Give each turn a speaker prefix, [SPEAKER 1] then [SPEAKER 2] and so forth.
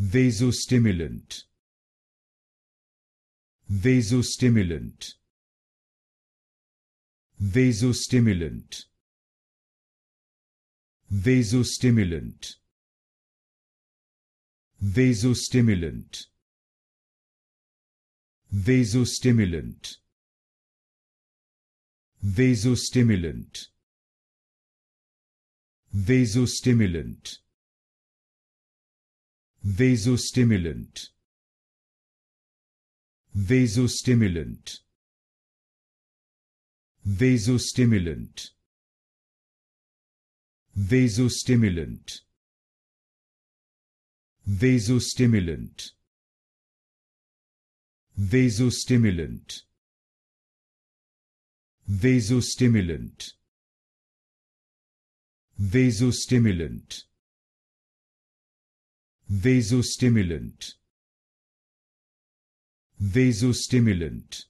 [SPEAKER 1] vasostimulant vasostimulant vasostimulant vasostimulant vasostimulant vasostimulant vasostimulant vasostimulant vasostimulant vasostimulant vasostimulant vasostimulant vasostimulant vasostimulant vasostimulant vasostimulant vasostimulant vasostimulant